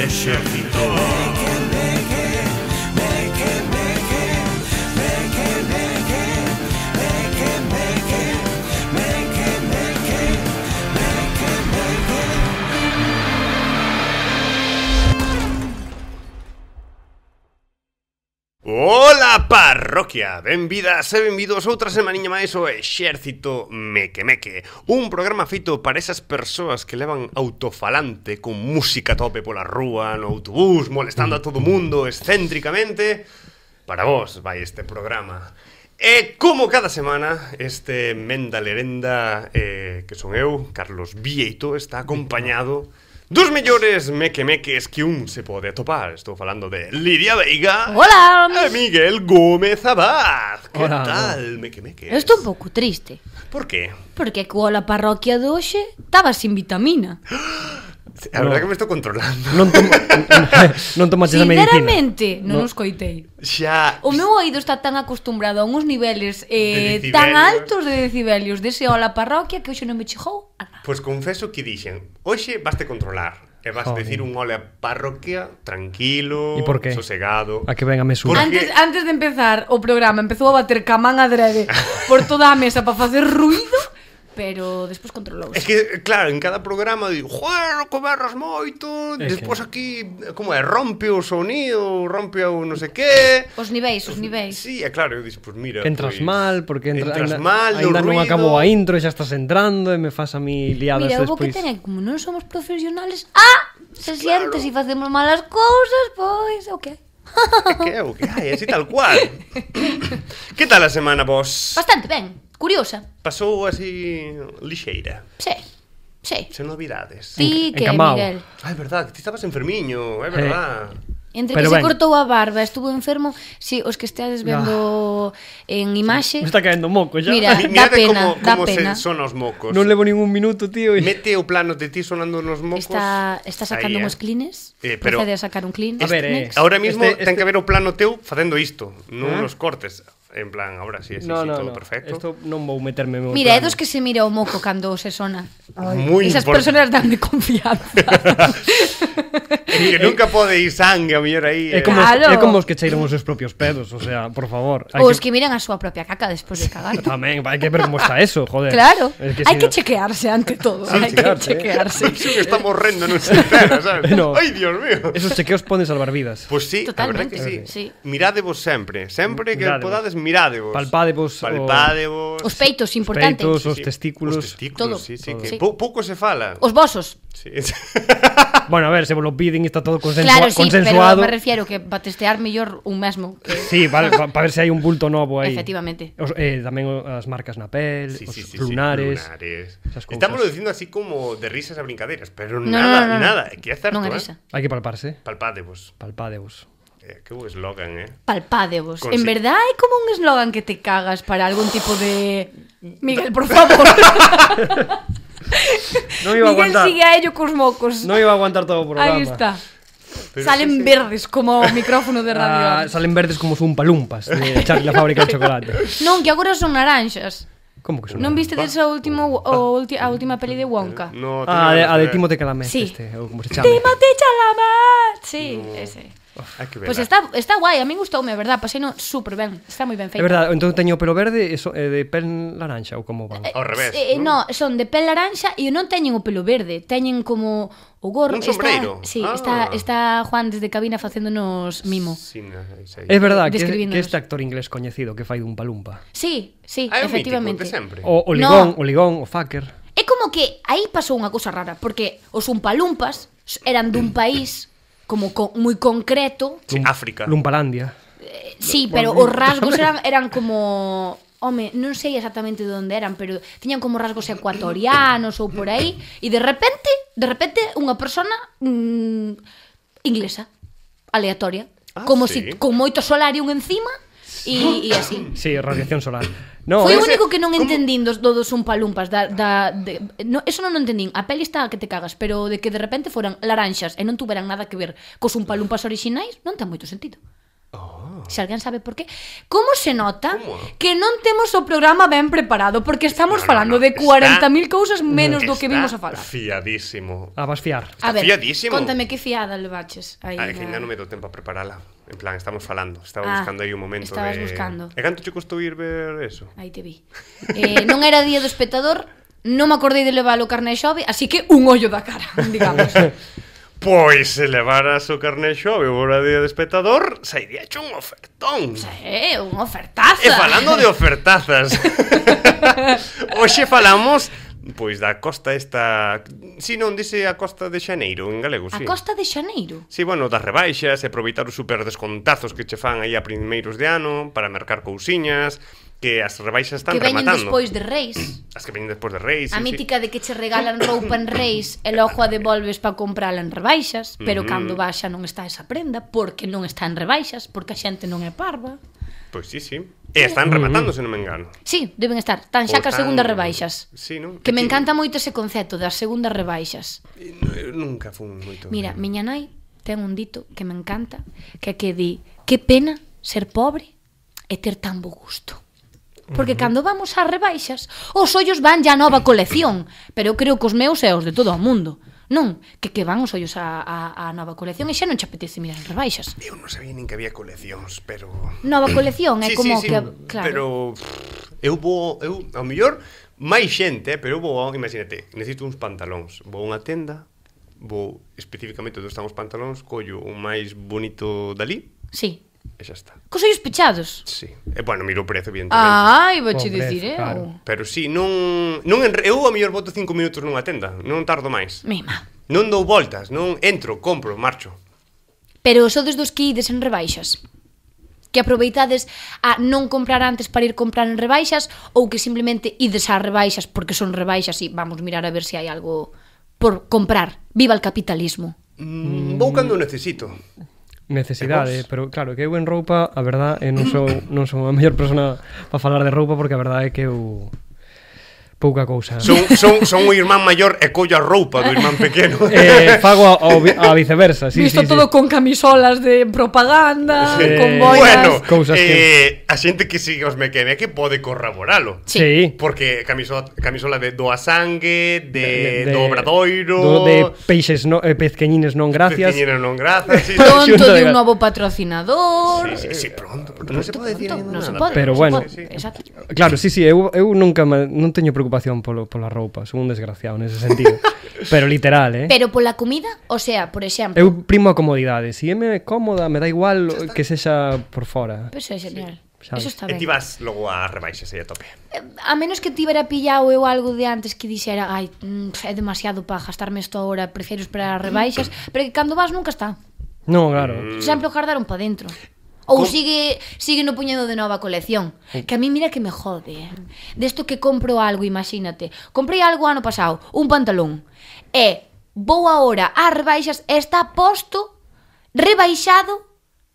ejército. parroquia, benvidas e benvidos outra semaninha máis o Exército Mequemeque Un programa feito para esas persoas que levan autofalante con música tope pola rúa, no autobús, molestando a todo mundo excéntricamente Para vos vai este programa E como cada semana, este Menda Lerenda, eh, que son eu, Carlos Vieito, está acompañado... Dos mellores meque-meques que un se pode atopar Estou falando de Lidia Veiga Hola E Miguel Gómez Abad Que Hola. tal, meque-meques? Estou un pouco triste Por que? Porque coa la parroquia de hoxe Estaba sin vitamina A verdade no. que me estou controlando Non, tomo, non tomaste a medicina Sinceramente, non no. os coitei Xa O meu oído está tan acostumbrado a uns niveles eh, de Tan altos de decibelios Dese de ola parroquia que hoxe non me chegou a Pois confeso que dixen, hoxe vaste controlar, E vas Joder. decir un ole a parroquia tranquilo, ¿Y por qué? sosegado. A que venga mesura. Porque... Antes, antes de empezar o programa, empezou a bater camán adrede por toda a mesa para facer ruido pero despois controlou. Es que, claro, en cada programa digo, joder, que moito, es despois que... aquí, como é, rompe o sonido, rompe o non sei que... Os niveis, os niveis. Sí, é claro, eu dixo, pues pois mira... Que entras pues, pois mal, porque entra, entras ainda, mal, ainda non acabou a intro e xa estás entrando e me faz a mi liadas mira, despois. Mira, o que ten como non somos profesionales, ah, se claro. sientes e facemos malas cousas, pois, o okay. que que é o que hai, así tal cual. que tal a semana vos? Bastante ben curiosa. Pasou así lixeira. Sí. Sí. Sen novidades. Ti que, Encamao. Miguel. Ah, é verdad, que ti estabas enfermiño, é verdad. Eh. Entre Pero que ben. se cortou a barba, estuvo enfermo, si os que estades vendo ah. en imaxe. Me está caendo moco xa. Mira, Mi, da pena, como, da como pena. Se son os mocos. Non levo ningún minuto, tío. Y... Mete o plano de ti sonando nos mocos. Está, está sacando Ahí, eh. uns clines. Eh, pero, Procede a sacar un clean. A ver, eh, ahora mismo este, este... ten que ver o plano teu facendo isto, non ah. os cortes. En plan, ahora sí, sí, no, sí no, todo no. perfecto. Esto non vou meterme meu Mira, é dos que se mira o moco cando se sona. Muy Esas importante. personas dan de confianza. que nunca pode ir sangue a mellor aí. É eh. como, Claro. é como os que cheiran os seus propios pedos, o sea, por favor. Hai Ou os que miran a súa propia caca despois de cagar. Tamén, hai que ver como está eso, joder. Claro, Es que si hai que no- chequearse ante todo. Sí, hai que eh. chequearse, eh. que estamos morrendo non se sabes? No. Ai, Dios mío. Esos chequeos poden salvar vidas. Pois pues sí, a verdade que sí. Totalmente, sí. Mirade sempre, sempre que Mirade podades, vos. Palpádevos. Palpádevos. Os peitos, importante. Os peitos, sí, os testículos. Os testículos, todo. sí, sí, todo. que sí. pouco se fala. Os vosos. Sí. bueno, a ver, se vos lo piden está todo consensua claro, sí, consensuado. Claro, pero me refiero que para testear mellor un mesmo. Que... Sí, para pa, ver se hai un bulto novo aí. Efectivamente. Os, eh, tamén as marcas na pel, sí, os sí, sí, lunares. Sí, lunares. Estamos dicindo así como de risas a brincadeiras, pero no, nada, no, no, no. nada, que é certo. Non é eh. risa. Eh? Hai que palparse. Palpádevos. Palpádevos. Eh, que un eslogan, eh? Palpádevos. Consi... En verdad é como un eslogan que te cagas para algún tipo de... Miguel, por favor. non iba a aguantar. Miguel sigue a ello cos mocos. Non iba a aguantar todo o programa. Ahí está. Pero salen sí, sí. verdes como o micrófono de radio. Ah, salen verdes como son palumpas de Charlie la fábrica de chocolate. Non, que agora son naranxas. Como que son? Non viste desa último ah, o ah. ulti, a última peli de Wonka? Eh, no, ah, a de, a de Timothée Chalamet sí. este, ou como se chama. Timothée Chalamet. Sí, no. ese. Pois pues está, está guai, a min gustoume, verdad? no super ben, está moi ben feito. É verdade, entón teño pelo verde e so, eh, de pel laranxa ou como van? Eh, Ao revés. Eh, no? no, son de pel laranxa e non teñen o pelo verde, teñen como o gorro. Un sombreiro. Está, sí, ah. está, está Juan desde cabina facéndonos mimo. Sí, no, sí, é verdad que, que este actor inglés coñecido que fai dun palumpa. Sí, sí, ah, efectivamente. Mítico, o, o ligón, no. o ligón, o fucker. É como que aí pasou unha cousa rara, porque os unpalumpas eran dun país como co moi concreto. Sí, África. Lumpalandia. Eh, sí, pero os rasgos eran, eran como home, non sei exactamente de onde eran, pero tiñan como rasgos ecuatorianos ou por aí, e de repente, de repente, unha persona mm, inglesa, aleatoria, ah, como sí. si con moito solarium encima, e así. Sí, radiación solar. No, Foi o único que non entendín dos, do un palumpas da, da, de, no, Eso non entendín A peli está que te cagas Pero de que de repente foran laranxas E non tuveran nada que ver cos un palumpas orixinais Non ten moito sentido Oh. Se alguén sabe por qué Como se nota ¿Cómo? que non temos o programa ben preparado Porque estamos no, falando no, no. de 40.000 cousas menos do que vimos a falar fiadísimo A ah, vas fiar Está a ver, fiadísimo Contame ah, que fiada levaches aí Ai, que ainda non me dou tempo a preparala En plan, estamos falando Estaba ah, buscando aí un momento Estabas de... buscando E canto che costou ir ver eso? Aí te vi eh, Non era día do espectador Non me acordei de levar o carne xove Así que un ollo da cara, digamos Pois se levaras o carné xove o día de espectador, sairía hecho un ofertón. Sí, un ofertazo. E falando de ofertazas, hoxe falamos Pois da costa esta... Si, non, dice a costa de Xaneiro, en galego, si. A costa de Xaneiro? Si, bueno, das rebaixas e aproveitar os super descontazos que che fan aí a primeiros de ano para mercar cousiñas, que as rebaixas están rematando. Que veñen despois de Reis. As que veñen despois de Reis. A sí, mítica sí. de que che regalan roupa en Reis e logo a devolves para comprala en rebaixas, pero mm -hmm. cando baixa non está esa prenda porque non está en rebaixas, porque a xente non é parva. Pois sí, sí. E están rematando, mm -hmm. se non me engano. Sí, deben estar. Tan xa que as segundas rebaixas. Sí, non? Que me encanta moito ese concepto das segundas rebaixas. Eu nunca fun moito. Mira, miña nai ten un dito que me encanta, que é que di, que pena ser pobre e ter tan bo gusto. Porque uh -huh. cando vamos ás rebaixas, os ollos van ya nova colección, pero eu creo que os meus e os de todo o mundo. Non, que que van os ollos a, a, a nova colección e xa non che apetece mirar as rebaixas. Eu non sabía nin que había coleccións, pero... Nova colección, é sí, como sí, sí, que... Claro. Pero eu vou... Eu, ao mellor, máis xente, eh, pero eu vou... Imagínate, necesito uns pantalóns. Vou a unha tenda, vou especificamente onde están os pantalóns, collo o máis bonito dali. Sí E xa está. Cos ollos pechados? Sí. E, bueno, miro o prezo, evidentemente. Ah, iba che dicir, eh? Claro. Pero sí, non... non en, Eu a mellor boto cinco minutos nunha tenda. Non tardo máis. Mima. Non dou voltas, non entro, compro, marcho. Pero os sodes dos que ides en rebaixas? Que aproveitades a non comprar antes para ir comprar en rebaixas ou que simplemente ides a rebaixas porque son rebaixas e vamos mirar a ver se si hai algo por comprar. Viva el capitalismo. Mm, vou cando necesito necesidade, pero claro, que eu en roupa, a verdade, eu eh, non sou, non sou a mellor persona para falar de roupa porque a verdade é que eu pouca cousa. Son, son, son un irmán maior e collo a roupa do irmán pequeno. Eh, fago a, a, viceversa, sí, Visto sí, todo sí. con camisolas de propaganda, sí. con boias... Bueno, cousas eh, que... a xente que sigue os que pode corroboralo. Sí. Porque camisola, camisola de doa sangue, de, de, de do obradoiro... Do, de peixes no, eh, pezqueñines non gracias. Pezqueñines non gracias. Sí, pronto de un novo patrocinador... Sí, sí, sí pronto. pronto pronto, se pode pronto, pronto, pronto, pero bueno, claro, si, si, eu, eu nunca non teño preocupación preocupación polo, pola roupa, son un desgraciado nese sentido. Pero literal, eh? Pero pola comida, o sea, por exemplo... Eu primo a comodidade, si é me cómoda, me dá igual que sexa por fora. Pero eso é genial. Sí. ¿sabes? Eso está ben. E ti vas logo a rebaixas e a tope. Eh, a menos que tivera pillado eu algo de antes que dixera, ai, mm, é demasiado para gastarme isto agora, prefiro esperar as rebaixas, pero que cando vas nunca está. No, claro. Mm. Sempre o guardaron para dentro. Ou Com... sigue sigue no puñado de nova colección. Que a mí mira que me jode. Eh. Desto que compro algo, imagínate. Comprei algo ano pasado, un pantalón. E vou agora a rebaixas está posto rebaixado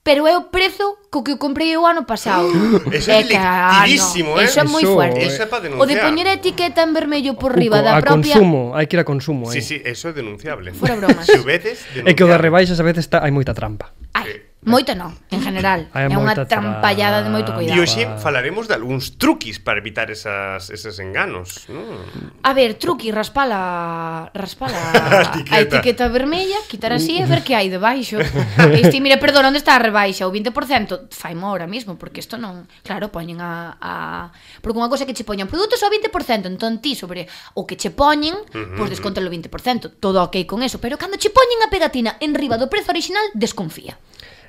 pero é o prezo co que o comprei o ano pasado. Eso é, é delictivísimo, ah, no. eh? Eso é moi fuerte. Eso é denunciar. O de poñer a etiqueta en vermello por riba da propia... a consumo, hai que ir a consumo. Sí, eh. sí, eso é denunciable. Fora bromas. Se o veces, É que o das rebaixas a veces está... hai moita trampa. Ai. Eh. Moito non, en general. é unha trampallada de moito cuidado. E hoxe falaremos de algúns truquis para evitar esas, esos enganos. Mm. A ver, truqui, raspala, raspala a, etiqueta. a etiqueta vermella, quitar así e ver que hai debaixo. Este, mira, perdón, onde está a rebaixa? O 20% fai mo ahora mismo, porque isto non... Claro, poñen a... a... Porque unha cosa que che poñen produtos ao 20%, entón ti sobre o que che poñen, uh -huh. pois desconta o 20%. Todo ok con eso, pero cando che poñen a pegatina en riba do prezo original, desconfía.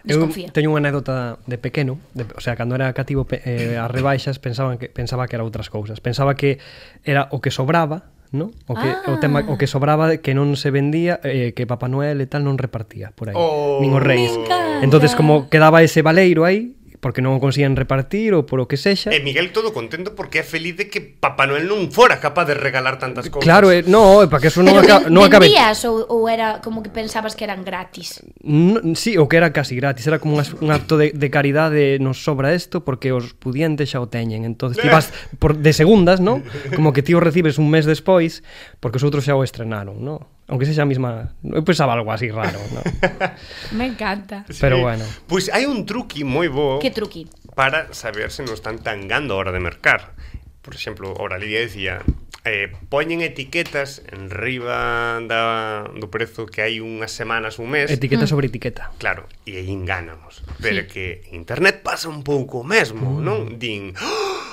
Eu teño unha anécdota de pequeno, de, o sea, cando era cativo eh, as rebaixas pensaban que pensaba que era outras cousas. Pensaba que era o que sobraba, ¿no? O que ah. o tema o que sobraba que non se vendía, eh, que Papá Noel e tal non repartía por aí. Oh. Nin os reis. Entonces como quedaba ese baleiro aí, porque non o consiguen repartir ou por o que sexa. E Miguel todo contento porque é feliz de que Papá Noel non fora capaz de regalar tantas cousas. Claro, eh, no, é eh, para que eso non, aca non acabe. Vendías ou, ou era como que pensabas que eran gratis? No, sí, o que era casi gratis, era como un, un acto de, de caridade, nos sobra isto porque os pudientes xa o teñen. Entonces ti vas por, de segundas, ¿no? Como que ti o recibes un mes despois porque os outros xa o estrenaron, ¿no? Aunque sea misma. Eu pensaba algo así raro, ¿no? Me encanta. Pero sí. bueno. Pois pues hai un truqui moi bo. Que truqui? Para saber se nos están tangando a hora de mercar. Por exemplo, ahora Lidia decía, eh, poñen etiquetas en riba da, do prezo que hai unhas semanas, un mes. Etiqueta mm. sobre etiqueta. Claro, e aí enganamos. Pero sí. que internet pasa un pouco o mesmo, mm. non? Din... ¡Oh!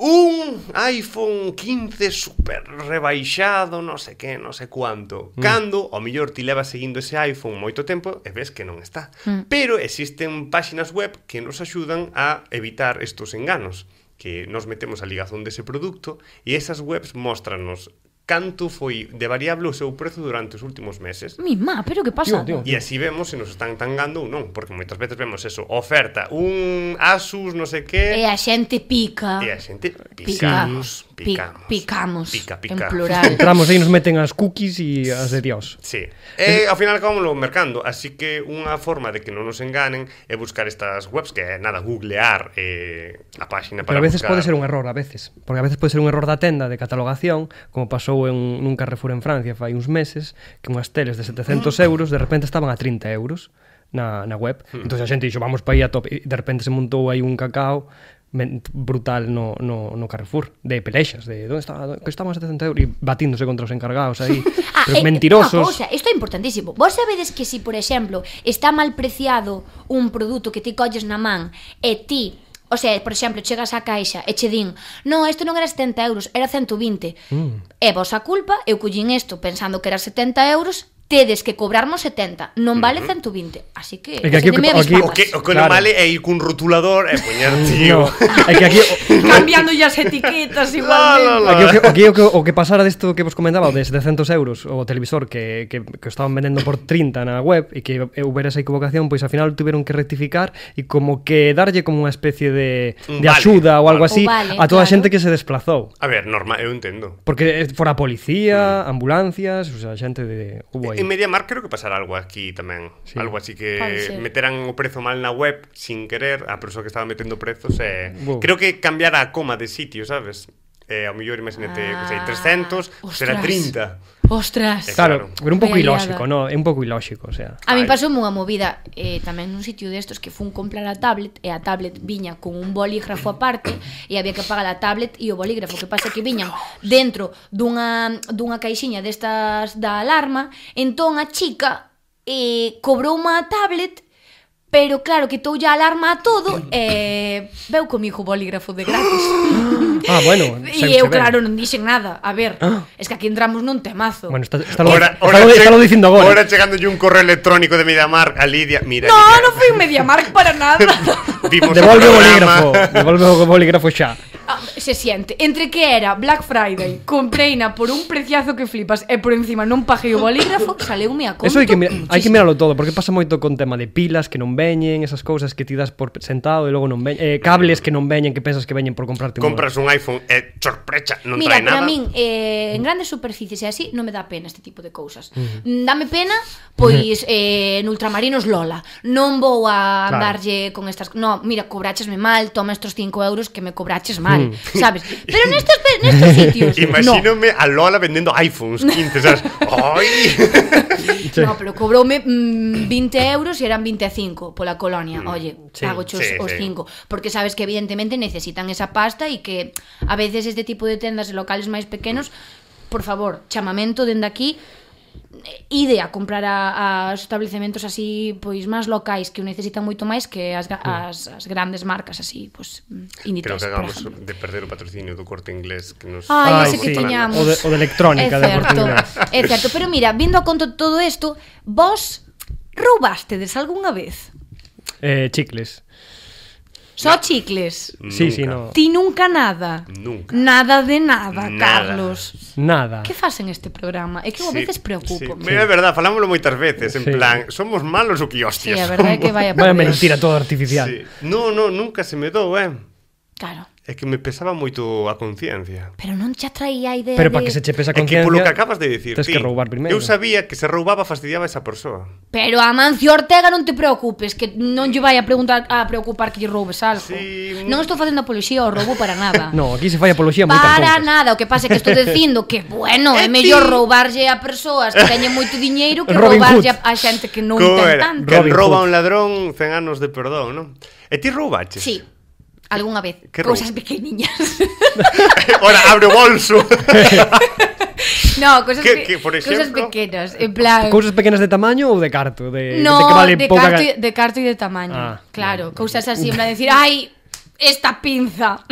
un iPhone 15 super rebaixado, non sei que, non sei cuánto. Mm. Cando, ao mellor ti levas seguindo ese iPhone moito tempo e ves que non está. Mm. Pero existen páxinas web que nos axudan a evitar estos enganos que nos metemos a ligazón dese produto e esas webs mostranos canto foi de variable o seu prezo durante os últimos meses. má, pero que pasa? E así vemos se nos están tangando ou non, porque moitas veces vemos eso, oferta, un Asus, non sei que... E a xente pica. E a xente pica. pica. Picamos. Pi picamos. Pica, pica. En plural. Entramos aí, nos meten as cookies e as de Dios. Sí. E ao final acabamos mercando. Así que unha forma de que non nos enganen é buscar estas webs que é nada googlear eh, a páxina para Pero a veces buscar... pode ser un error, a veces. Porque a veces pode ser un error da tenda de catalogación, como pasou en, nun Carrefour en Francia fai uns meses, que unhas teles de 700 euros de repente estaban a 30 euros na, na web. Hmm. Entón a xente dixo, vamos para aí a tope. E de repente se montou aí un cacao brutal no, no, no Carrefour de pelexas, de onde está, que estamos a 70 euros e batíndose contra os encargados aí ah, eh, mentirosos. Cosa, isto é importantísimo vos sabedes que si, por exemplo está mal preciado un produto que ti colles na man e ti O sea, por exemplo, chegas á caixa e che din No, isto non era 70 euros, era 120 mm. E vos a culpa, eu collín isto pensando que era 70 euros tedes que cobrarmos 70, non vale 120. Así que, é que aquí, o, aquí, o que, o que claro. non vale é ir cun rotulador e poñer tío. No, é que aquí cambiando as etiquetas igualmente. La, la, Aquí, o, que, o, que, pasara disto que vos comentaba de 700 euros o televisor que, que, que o estaban vendendo por 30 na web e que houbera esa equivocación, pois pues, ao final tuvieron que rectificar e como que darlle como unha especie de, de vale, axuda ou algo así vale, a toda claro. a xente que se desplazou. A ver, normal, eu entendo. Porque fora policía, mm. ambulancias, o sea, xente de hubo aí en mar creo que pasará algo aquí tamén. Sí. Algo así que meterán o prezo mal na web sin querer, a persoa que estaba metendo prezos eh, wow. creo que cambiará a coma de sitio, sabes? eh, ao mellor imagínate, ah, sei, 300, ostras, será 30. Ostras. Eh, claro, pero un pouco ilóxico, no, é un pouco ilóxico, o sea. A mí pasou unha movida eh, tamén nun sitio destos que fun comprar a tablet e a tablet viña con un bolígrafo aparte e había que pagar a tablet e o bolígrafo. Que pasa que viñan dentro dunha dunha caixiña destas da alarma, entón a chica eh, cobrou unha tablet Pero claro, que tou a alarma a todo e eh, veu comigo o bolígrafo de gratis. ah, bueno, E eu, claro, non dixen nada. A ver, ah. es que aquí entramos nun temazo. Bueno, está, está, lo, ora, ora está, lo, está lo dicindo agora. Ora chegándolle un correo electrónico de Mediamark a Lidia. Mira, no, Lidia. non foi Mediamark para nada. Devolve o bolígrafo. Devolve o bolígrafo xa. Ah, se siente. Entre que era Black Friday, compreina por un preciazo que flipas e por encima non paguei o bolígrafo, mi a conto. Eso hai que, mira, hai que miralo todo, porque pasa moito con tema de pilas que non veñen, esas cousas que ti das por sentado e logo non veñen, eh, cables que non veñen, que pensas que veñen por comprarte un Compras un iPhone e eh, sorprecha, non mira, trae nada. Mira, para min, eh, en grandes superficies e así, non me dá pena este tipo de cousas. -huh. Mm, dame pena, pois, eh, en ultramarinos Lola. Non vou a claro. andarlle con estas... No, mira, cobrachesme mal, toma estes 5 euros que me cobraches mal vale, mm. sabes? Pero nestos, nestos sitios... Imagínome no. a Lola vendendo iPhones 15, sabes? ¡Ay! no, pero cobroume mm, 20 euros e eran 25 pola colonia. Mm. Oye, sí, pago xos sí, os 5. Sí. Porque sabes que evidentemente necesitan esa pasta e que a veces este tipo de tendas e locales máis pequenos, por favor, chamamento dende aquí ide a comprar a, a establecementos así pois máis locais que o necesitan moito máis que as, mm. as, as grandes marcas así, pois mm, Inditex, Creo que acabamos de perder o patrocinio do corte inglés que nos Ai, ese que O de, o de electrónica é certo, de É certo, pero mira, vindo a conto todo isto, vos roubastedes algunha vez? Eh, chicles. Só chicles. Sí, sí, no. Ti nunca nada. Nunca. Nada de nada, nada. Carlos. Nada. Que fas en este programa? É que eu a veces sí, preocupo. Sí. Sí. É verdade, falámoslo moitas veces, en sí. plan, somos malos o que hostias. Sí, a verdade é que vai a Vaya mentira todo artificial. Sí. No, no, nunca se me dou, eh. Claro. É que me pesaba moito a conciencia. Pero non che atraía a idea Pero para de... que se che pesa É que polo que acabas de dicir, Tes ti, que roubar primeiro. eu sabía que se roubaba fastidiaba esa persoa. Pero a Mancio Ortega non te preocupes Que non lle vai a preguntar a preocupar que lle roubes algo Sí. Mm. Non estou facendo apoloxía ao roubo para nada No, aquí se fai apoloxía moitas Para nada, o que pase que estou dicindo que, bueno, é mellor roubarlle a persoas que teñen moito diñeiro que Robin roubarlle Hood. a, a xente que non ten tanto. Que rouba un ladrón, 100 anos de perdón, non? E ti roubaches? Sí. Algunha vez. Que Cousas pequeniñas. Ora, abre o bolso. No, cosas, que, que, por ejemplo, cosas pequenas, en plan... Cousas pequenas de tamaño ou de carto? De, no, de, que vale de, pouca... carto, y, de carto e de tamaño, ah, claro. No, cousas así, en plan decir, ai, esta pinza.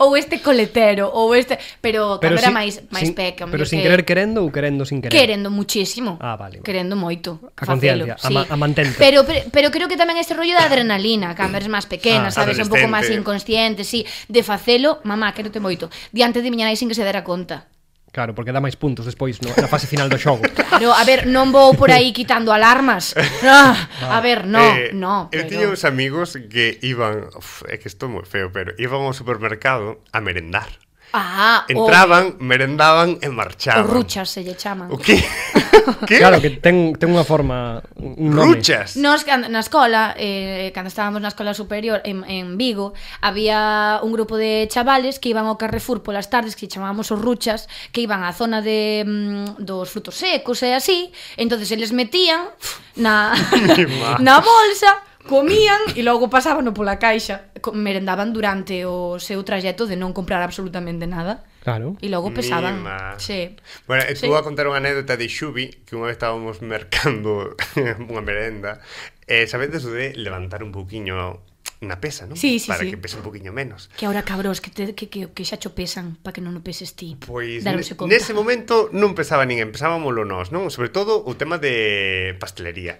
ou este coletero, ou este, pero pero cando era máis máis sin, peca, Pero sin que... querer querendo ou querendo sin querer. Querendo muchísimo. Ah, vale. Querendo moito. A conciencia, sí. a, a mantente. Pero, pero pero creo que tamén este rollo da adrenalina, cando eres máis pequena, ah, sabes, un pouco máis inconsciente, sí, de facelo, mamá, quero te moito, diante de miña nai sin que se dera conta. Claro, porque dá máis puntos despois no, na fase final do xogo. Claro, a ver, non vou por aí quitando alarmas. Ah, a ver, no, eh, no. Pero... Eu tiño uns amigos que iban, uf, é que isto moi feo, pero iban ao supermercado a merendar. Ah, Entraban, o... merendaban e marchaban. O ruchas se lle chaman. O que? que? Claro, que ten, ten unha forma... Un nome. Ruchas? Nos, na escola, eh, cando estábamos na escola superior en, en Vigo, había un grupo de chavales que iban ao Carrefour polas tardes, que chamábamos os ruchas, que iban á zona de, mm, dos frutos secos e así, entonces eles metían na, na bolsa, comían e logo pasaban pola caixa merendaban durante o seu traxecto de non comprar absolutamente nada. Claro. E logo pesaban. Mima. Sí. Bueno, eh, sí. tú a contar unha anécdota de Xubi que unha vez estábamos mercando unha merenda eh, sabedes o de levantar un poquinho na pesa, non? Sí, sí, para sí. que pese un poquinho menos. Que ahora cabros que te, que, que, que xa cho pesan para que non o peses ti. Pois pues, nese momento non pesaba ninguén, pesábamolo nós, non? Sobre todo o tema de pastelería.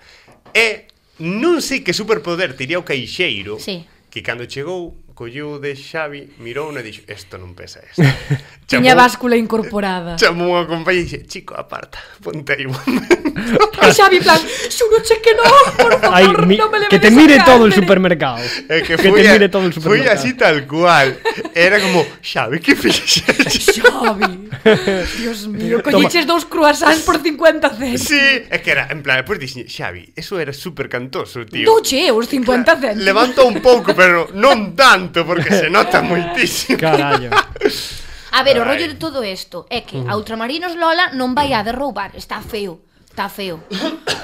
E non sei que superpoder tiría o caixeiro. Sí que cando chegou colleu de Xavi, mirou e dixo, isto non pesa isto. chamou, Tiña báscula incorporada. Chamou a compañía e dixe, chico, aparta, ponte aí un momento. e Xavi plan, che que non, por favor, Ay, mi, non me Que te mire cárcere. todo o supermercado. Eh, que, que te a, mire todo o supermercado. Foi así tal cual. Era como, Xavi, que fixe? Xavi, Dios mío, colliches dous croissants por 50 céntimos. Sí, é que era, en plan, pois pues, Xavi, eso era supercantoso, tío. Doche, os 50 céntimos. Levanta un pouco, pero non tanto tanto porque se nota moitísimo. Carallo. A ver, Ay. o rollo de todo isto é que a mm. Ultramarinos Lola non vai a derroubar, está feo. Está feo.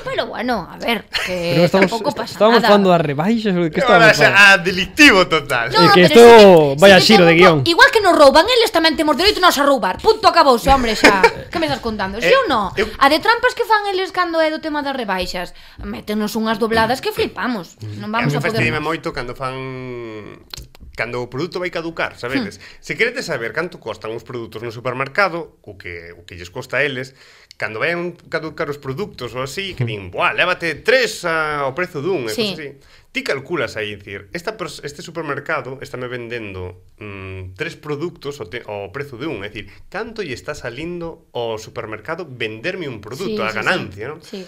Pero bueno, a ver, que pero estamos, tampouco pasa estamos nada. falando a rebaixas que estamos falando? A delictivo total. No, E que isto que- vai a xiro de guión. Igual que nos rouban, eles tamén temos dereito nos a roubar. Punto acabouse, hombre, xa. que me estás contando? Si Eh, ou non? Eh, A de trampas que fan eles cando é do tema das rebaixas. Métenos unhas dobladas que flipamos. Non vamos a a mí fastidiame poder... moito cando fan cando o produto vai caducar, sabedes? Hmm. Se queredes saber canto costan os produtos no supermercado, o que o que lles costa a eles, cando vayan caducar os produtos ou así, que hmm. din, "Buah, lévate tres a, ao prezo dun", sí. e así. Ti calculas aí, dicir, esta este supermercado está me vendendo mm, tres produtos ao, ao prezo de un, é dicir, canto lle está salindo ao supermercado venderme un produto, sí, a ganancia, sí, non? Sí.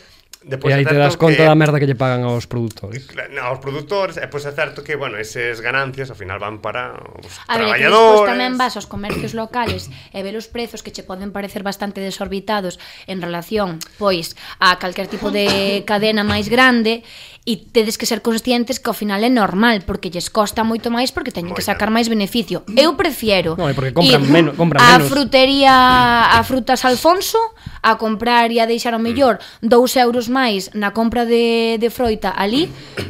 Depois e aí te das conta que, da merda que lle pagan aos produtores. Aos produtores, e pois é certo que, bueno, eses ganancias ao final van para os a traballadores. Ver, tamén vas aos comercios locales e ver os prezos que che poden parecer bastante desorbitados en relación, pois, a calquer tipo de cadena máis grande e tedes que ser conscientes que ao final é normal porque lles costa moito máis porque teñen que sacar máis beneficio. Eu prefiero No, é porque compran ir menos, compran a menos. frutería a Frutas Alfonso a comprar e a deixar o mellor 2 mm. euros máis na compra de, de froita ali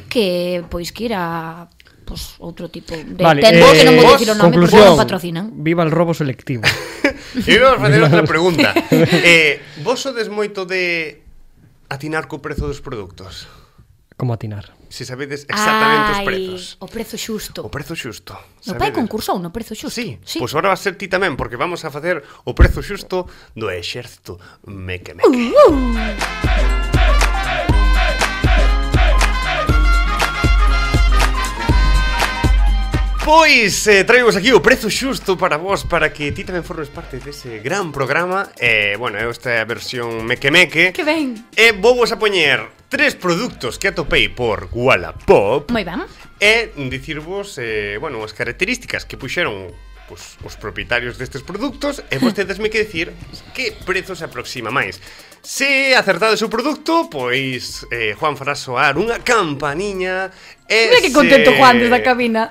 que pois que era pois, outro tipo de vale, tempo eh, que non vou eh, dicir o nome porque non patrocinan. Viva el robo selectivo. e vamos facer outra pregunta. eh, vos sodes moito de atinar co prezo dos produtos? Como atinar? Se si sabedes exactamente Ay, os prezos. O prezo xusto. O prezo xusto. No pai concursou no prezo xusto. Sí, sí. pois pues agora vas ser ti tamén, porque vamos a facer o prezo xusto do exército meque meque. Uh, uh. Pois eh, traigo aquí o prezo xusto para vos Para que ti tamén formes parte dese gran programa eh, Bueno, é esta versión meque meque Que ben E eh, vou vos a poñer tres produtos que atopei por Wallapop Moi ben E dicirvos, eh, bueno, as características que puxeron pues, os propietarios destes produtos E vostedes me que decir que prezo se aproxima máis Se acertades o produto, pois eh, Juan fará soar unha campaniña e Mira que contento se... Juan desde a cabina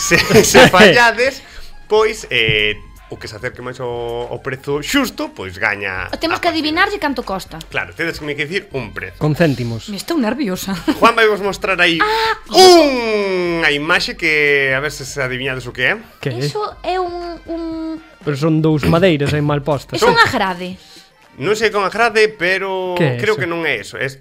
Se, se fallades, pois eh, o que se acerque máis ao, ao prezo xusto, pois gaña. O temos que adivinarlle canto costa. Claro, tedes que me que dicir un prezo. Con céntimos. Me estou nerviosa. Juan vai vos mostrar aí ah, unha imaxe que a ver se se adivinades o que é. Que Iso é un, un... Pero son dous madeiras aí mal postas. É unha agrade. Non sei con a grade, pero que creo que non é eso. Es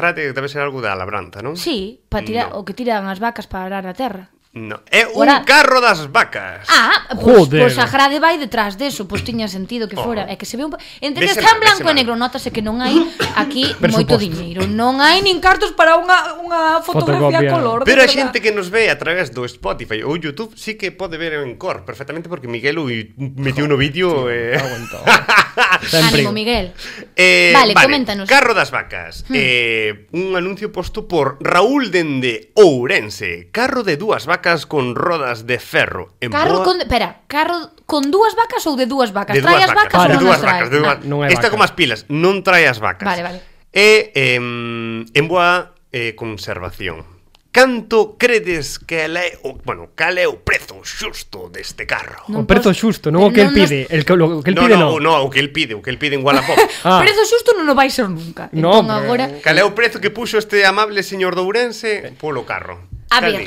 grade debe ser algo da labranza, non? Sí, para tirar no. o que tiran as vacas para arar a terra. No, é un Ora... carro das vacas. Ah, pois, pois Joder. pois a grade vai detrás deso, pois tiña sentido que oh. fora, oh. é que se ve un Entre que está en blanco e negro, notase que non hai aquí moito diñeiro, non hai nin cartos para unha unha fotografía Fotocopia. color. Pero a xente que nos ve a través do Spotify ou YouTube sí que pode ver en cor perfectamente porque Miguel o metiu no vídeo sí, eh... Ánimo, Miguel. Eh, vale, vale, coméntanos. Carro das vacas. Hmm. Eh, un anuncio posto por Raúl Dende Ourense. Carro de dúas vacas vacas con rodas de ferro. En carro boa... con, espera carro con dúas vacas ou de dúas vacas? De trae as vacas, vacas ou non as Vacas, de dúas... Ah, non, Esta vaca. as pilas, non trae as vacas. Vale, vale. E eh, en boa eh, conservación. Canto credes que ela é o, bueno, cal é o prezo xusto deste carro? Non o prezo xusto, non o que el pide, el que, o que el no, pide non. No, no, o que el pide, o que el pide en Wallapop. ah. prezo xusto non o vai ser nunca. No, entón, agora... Cal é o prezo que puxo este amable señor Dourense eh. polo carro? A ver,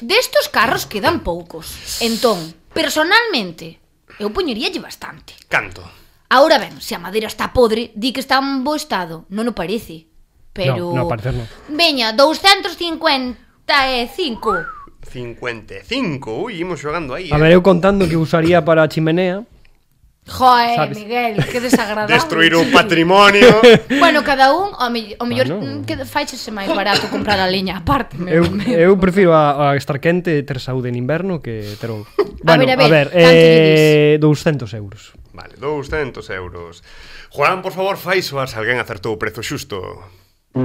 Destos carros quedan poucos. Entón, personalmente, eu poñeríalle bastante. Canto? Ahora ben, se a madeira está podre, di que está en bo estado. Non o parece. Pero... No, no, parece non. Veña, 255. 55. Ui, imos xogando aí. A eh. ver, eu contando que usaría para a chimenea. Joé, sabes? Miguel, que desagradable. Destruir o patrimonio. bueno, cada un, o, mi, o mellor bueno. Mm, que faichese máis barato comprar a leña aparte. Meu, eu, meu. eu prefiro a, a estar quente e ter saúde en inverno que ter un... Bueno, a ver, a ver, a ver eh, 200 euros. Vale, 200 euros. Juan, por favor, fai soar alguén acertou o prezo xusto. Oh!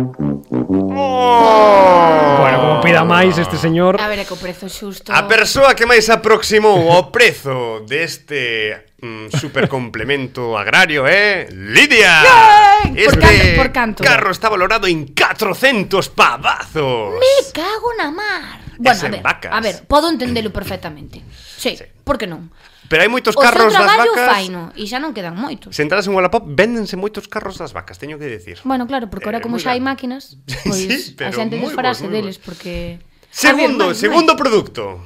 Bueno, como pida máis este señor A ver, é que o prezo xusto A persoa que máis aproximou ao prezo deste un super complemento agrario, eh? Lidia! Yeah! Este por canto, por canto. carro está valorado en 400 pavazos. Me cago na mar. Bueno, a ver, vacas. a ver, podo entendelo perfectamente. Sí, sí. por que non? Pero hai moitos carros das vacas. faino e xa non quedan moitos. Se entras en Wallapop, véndense moitos carros das vacas, teño que decir. Bueno, claro, porque ahora eh, como xa hai máquinas, pois sí, a xente desfarase deles porque Segundo, ver, ah, man, segundo man. producto.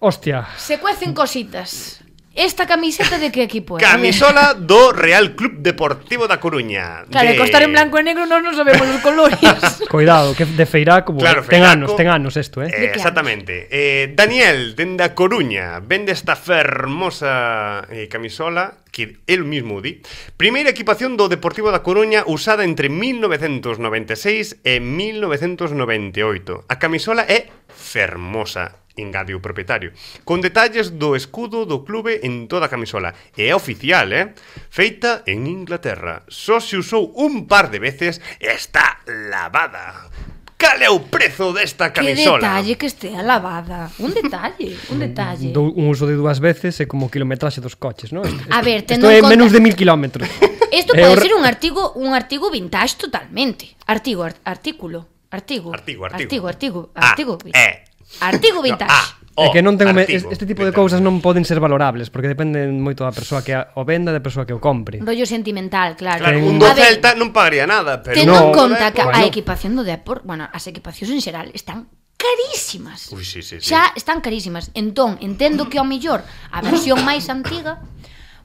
Hostia. Se cuecen cositas esta camiseta de que equipo é? Camisola do Real Club Deportivo da Coruña. Claro, de... costar en blanco e negro non nos sabemos os colores. Cuidado, que de Feiraco, claro, eh, ten Feiraco, anos, ten anos isto, eh? eh exactamente. Eh, Daniel, dende a Coruña, vende esta fermosa eh, camisola que el mismo di, primeira equipación do Deportivo da Coruña usada entre 1996 e 1998. A camisola é fermosa, engade o propietario, con detalles do escudo do clube en toda a camisola. E é oficial, eh? Feita en Inglaterra. Só se usou un par de veces e está lavada. Cal é o prezo desta camisola? Que detalle que estea lavada. Un detalle, un mm, detalle. Do, un uso de dúas veces é como o kilometraxe dos coches, non? A ver, tendo Isto é conta... menos de mil kilómetros. Isto pode ser un artigo, un artigo vintage totalmente. Artigo, art, artículo. Artigo. Artigo, artigo. Artigo, artigo. artigo. Ah, artigo. Eh, Artigo vintage. No, ah. Oh, é que non tengo artigo, este tipo de cousas non poden ser valorables porque dependen moito da persoa que a, o venda da persoa que o compre. Rollo sentimental, claro. claro un do Celta non pagaría nada, pero Tendo no, en conta que bueno. a equipación do Depor, bueno, as equipacións en xeral están carísimas. Ui, sí, sí, sí. Xa están carísimas. Entón, entendo que ao mellor a versión máis antiga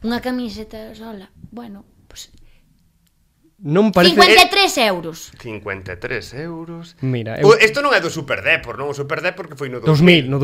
unha camiseta sola, bueno, Non parece... 53 euros. 53 euros. Mira, eu... Isto non é do Super Depor, non? O Super Depor que foi no 2000. 2000 no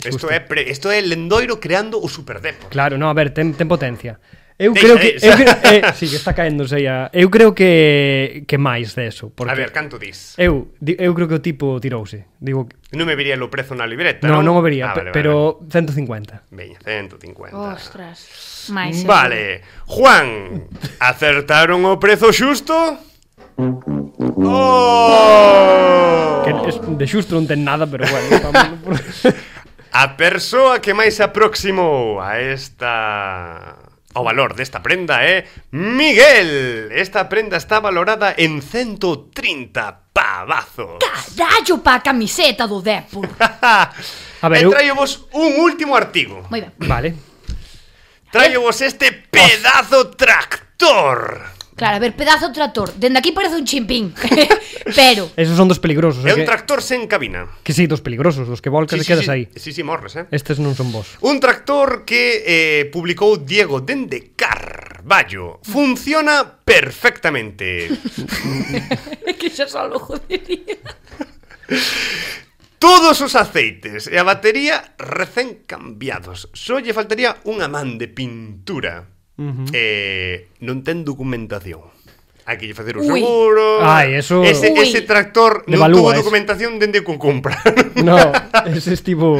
2000. Isto é, pre... Isto é Lendoiro creando o Super Depor. Claro, non, a ver, ten, ten potencia. Eu creo que eu creo, eh, sí, está caendo sei, a, Eu creo que que máis de eso, porque A ver, canto dis? Eu eu creo que o tipo tirouse. Digo Non me vería o prezo na libreta, No, non o vería, ah, vale, vale, pero 150. Veña, 150. Ostras. Máis. Eh. Vale. Juan, acertaron o prezo xusto? Oh! Que es, de xusto non ten nada, pero bueno, vamos. a persoa que máis aproximou a esta O valor desta prenda é... Miguel! Esta prenda está valorada en 130 pavazos. Carallo pa camiseta do Depor. a ver, e traio vos un último artigo. Moi ben. Vale. Traio vos este pedazo tractor. Claro, a ver, pedazo de tractor. Dende aquí parece un chimpín. Pero... Esos son dos peligrosos. É eh, un que... tractor sen cabina. Que sí, dos peligrosos, dos que volcas sí, e quedas sí, aí. Sí, sí, morres, eh? Estes non son vos. Un tractor que eh, publicou Diego dende Carballo. Funciona perfectamente. É que xa só lo jodería. todos os aceites e a batería recén cambiados. Só lle faltaría unha man de pintura. -huh. eh, non ten documentación hai que facer un seguro. Ai, eso... Ese, Ui. ese tractor non tuvo documentación ese. dende que compra. No, ese tipo...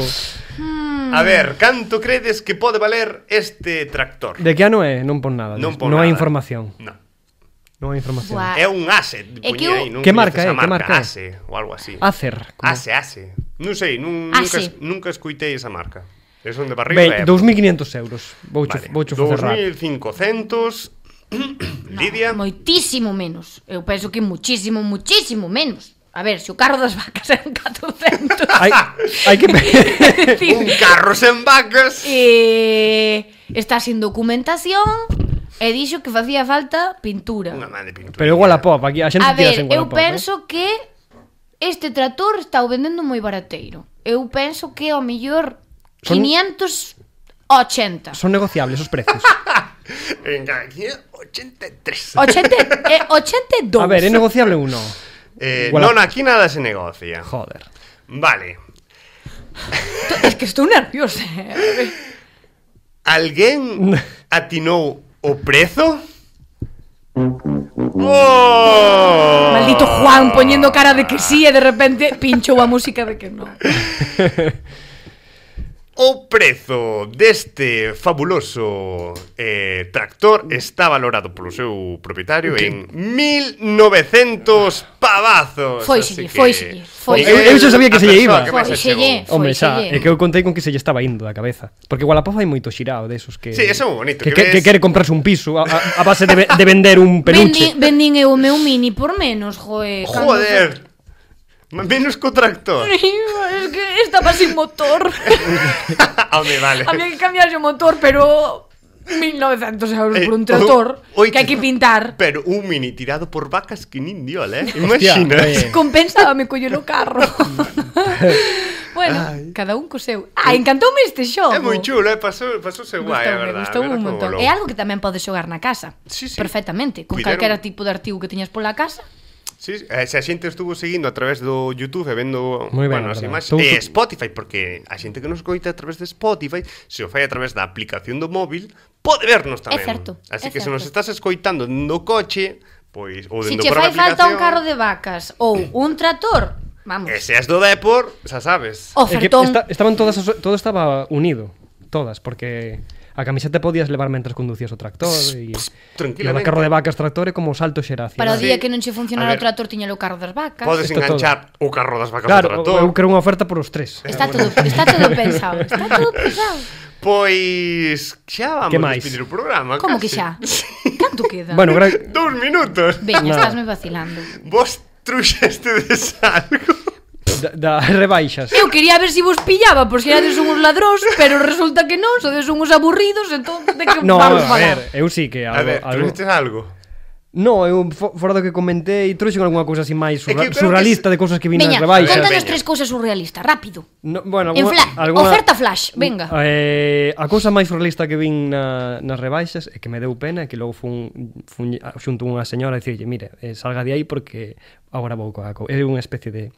Hmm. A ver, canto credes que pode valer este tractor? De que ano é? Non pon nada. Non, pon non nada. hai información. No. Non hai información. Buah. É un ASE. É que, aí, que marca é? Que marca ASE ou algo así. Acer. Como... ASE, ASE. Non sei, nun, nunca, nunca escuitei esa marca. Es onde de barriga. Ben, 2500 euros. Vou vale, vou 2500 Lidia. No, moitísimo menos. Eu penso que muchísimo, muchísimo menos. A ver, se o carro das vacas é un 400 hai, hai que... decir, un carro sen vacas eh, Está sin documentación E dixo que facía falta pintura Unha de pintura Pero igual a pop, aquí a xente a ver, eu eh. penso eh? que Este trator está o vendendo moi barateiro Eu penso que ao mellor 580. Son negociables esos precios. Venga, 83. 80, 82. A ver, es negociable uno. Eh, no, no, aquí nada se negocia. Joder. Vale. es que estoy nervioso. Eh, ¿Alguien atinó o prezo? ¡Oh! Maldito Juan poniendo cara de que sí y eh, de repente pincho a música de que no. O prezo deste fabuloso eh, tractor está valorado polo seu propietario que? en 1900 pavazos. Foi xille, que... foi xille. Foi. Eu, xa sabía que se lle iba. Foi xille, foi xa, é que eu contei con que se lle estaba indo da cabeza. Porque igual a pofa hai moito xirao desos que... Sí, eso é bonito. Que, que, ves... que quere comprarse un piso a, a base de, de vender un peluche. Vendín, vendín eu o meu mini por menos, joe. Joder. Cando... Menos co tractor. es que estaba sin motor. Hombre, vale. Había que cambiar o motor, pero 1900 euros eh, por un tractor o, oito, que hai que pintar. Pero un mini tirado por vacas que nin diol, eh? Imagina. Compensaba me collo o carro. bueno, Ay. cada un co seu. Ah, encantoume este xogo. É moi chulo, eh? pasou, pasou seu guai, a verdade. Gustou un montón. É algo que tamén podes xogar na casa. Sí, sí. Perfectamente, con Cuidaron... calquera tipo de artigo que teñas pola casa. Sí, eh, se a xente estuvo seguindo a través do YouTube e vendo Muy ben, bueno, as imaxes e eh, Spotify, porque a xente que nos coita a través de Spotify, se o fai a través da aplicación do móvil, pode vernos tamén. É certo. Así é que certo. se nos estás escoitando no coche, pois ou dentro si che fai falta un carro de vacas ou un trator, vamos. E se és do Depor, xa sabes. Ofertón. que esta, estaban todas todo estaba unido, todas, porque a camiseta podías levar mentre conducías o tractor e o carro de vacas tractor e como salto xera Para o día sí. que non che funcionara o tractor tiña o carro das vacas. Podes está enganchar todo. o carro das vacas claro, ao tractor. Claro, eu creo unha oferta por os tres. Está todo, está todo pensado, está todo pensado. Pois xa vamos a despedir o programa. Como casi. que xa? Canto queda? Bueno, gra... Dos minutos. Ben, no. estás me vacilando. Vos truxestes algo da, da rebaixas. Eu quería ver se si vos pillaba, por se erades unhos ladróns, pero resulta que non, sodes unhos aburridos, entón de que no, vamos a falar? ver, eu sí que algo... A ver, algo... algo... No, eu fora do que comentei, trouxe algunha cousa así máis surra, surrealista que... de cousas que vin nas rebaixa. Contanos tres cousas surrealistas, rápido. No, bueno, alguna, fla alguna, oferta flash, venga. Mm, eh, a cousa máis surrealista que vin na, nas rebaixas é que me deu pena e que logo fun, fun xunto unha señora a dicirlle, mire, eh, salga de aí porque agora vou coa É unha especie de,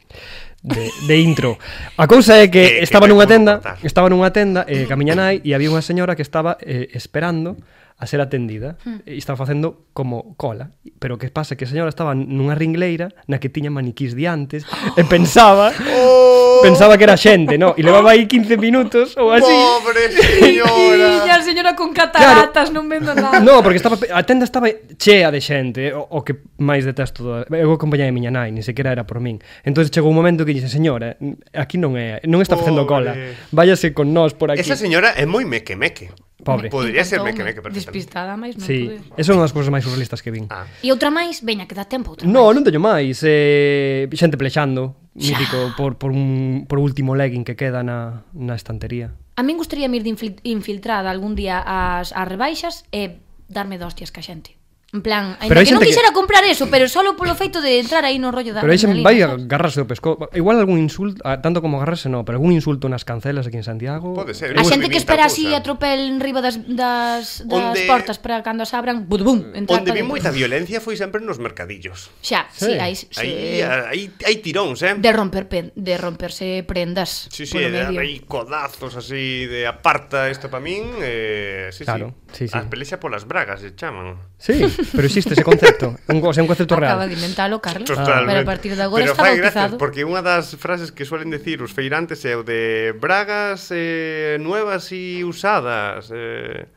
de, de intro. A cousa é que eh, estaba nunha tenda, estaba nunha tenda, eh, camiña nai, e había unha señora que estaba eh, esperando a ser atendida hmm. e estaba facendo como cola. Pero que pasa que a señora estaba nunha ringleira na que tiña maniquís de antes e pensaba oh. pensaba que era xente, no? E levaba aí 15 minutos ou así. Pobre señora. E a señora con cataratas claro, non vendo nada. No, porque estaba a tenda estaba chea de xente, o, o que máis detesto. Do, eu acompañei a miña nai, nin sequera era por min. Entón chegou un momento que dixe "Señora, aquí non é, non está facendo cola. Váyase con nós por aquí." Esa señora é moi meque meque. Pobre. Podría ser me que Despistada, máis non sí. poder. Eso é unha das cousas máis surrealistas que vin. Ah. E outra máis, veña, que dá tempo outra No, máis. non teño máis. Eh, xente plexando, mítico, por, por, un, por último legging que queda na, na estantería. A min gustaría mir de infiltrada algún día ás as rebaixas e darme dostias ca xente. En plan, pero que non quixera que... comprar eso, pero solo polo feito de entrar aí no rollo da Pero aí vai vai agarrarse o pesco. Igual algún insulto, ah, tanto como agarrarse no, pero algún insulto nas cancelas aquí en Santiago. Pode ser. A xente que espera así a tropel en riba das, das, das onde... portas para cando as abran, bud bum, entrar Onde vi moita violencia foi sempre nos mercadillos. Xa, sí, sí aí, sí. aí, aí, aí tiróns, eh? De romper pen, de romperse prendas. Sí, sí, de aí codazos así de aparta isto para min, eh, sí, claro, sí. sí, sí. A pelexa polas bragas se chaman. Sí. Pero existe ese concepto, un, o sea, un concepto real. Acaba de inventalo, Carlos, Totalmente. pero a partir de agora pero está bautizado. Gracias, porque unha das frases que suelen decir os feirantes é o de bragas eh, nuevas e usadas. Eh,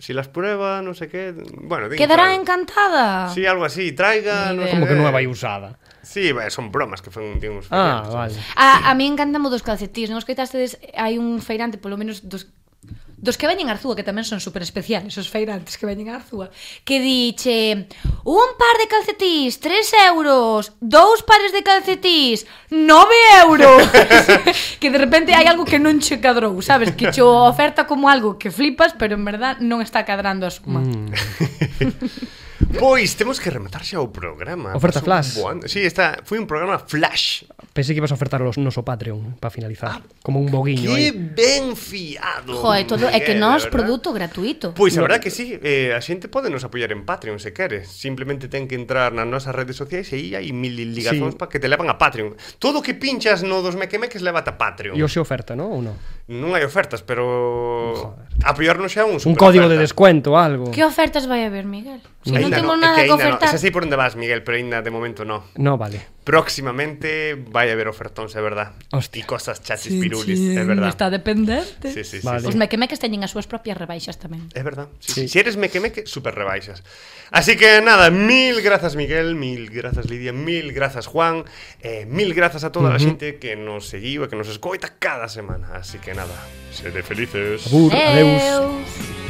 Si las prueba, no sé qué... Bueno, Quedará claro. encantada. Sí, algo así. Traiga... No sé Como que nueva e usada. Sí, son bromas que fan tín Ah, feirantes. Ah, vale. A, a mí encantan dos calcetís, non que hai un feirante, polo menos dos dos que veñen a Arzúa, que tamén son super especiales, os feirantes que veñen a Arzúa, que diche un par de calcetís, 3 euros, dous pares de calcetís, 9 euros. que de repente hai algo que non che cadrou, sabes? Que cho oferta como algo que flipas, pero en verdad non está cadrando a suma. Mm. Pois, temos que rematar xa o programa. Oferta flash. Si, Sí, foi un programa flash. Pensei que ibas a ofertar o noso Patreon para finalizar, ah, como un boguiño Que ben fiado. Joder, todo é que nós produto gratuito. Pois, a verdad que sí, eh, a xente pode nos apoiar en Patreon se queres. Simplemente ten que entrar nas nosas redes sociais e aí hai mil ligazóns sí. para que te levan a Patreon. Todo que pinchas no dos mequemeques leva a Patreon. E o se oferta, non? Ou non? Non hai ofertas, pero Joder. A non xa un Un código oferta. de descuento, algo. Que ofertas vai haber, Miguel? Si no temos no, nada que, que ofertar. No. Xa sei por onde vas, Miguel, pero ainda de momento no. No, vale. Próximamente vai haber ofertóns, é verdad. Hostia. E cosas chatis sí, pirulis, sí, é verdad. Está dependente. Sí, sí, sí, vale. sí. Os mequemeques teñen as súas propias rebaixas tamén. É verdad. Sí, sí. Si eres mequemeque, super rebaixas. Así que nada, mil grazas Miguel, mil grazas Lidia, mil grazas Juan, eh, mil grazas a toda uh -huh. a xente que nos seguiu e que nos escoita cada semana. Así que nada, sede felices. Abur, adeus. adeus.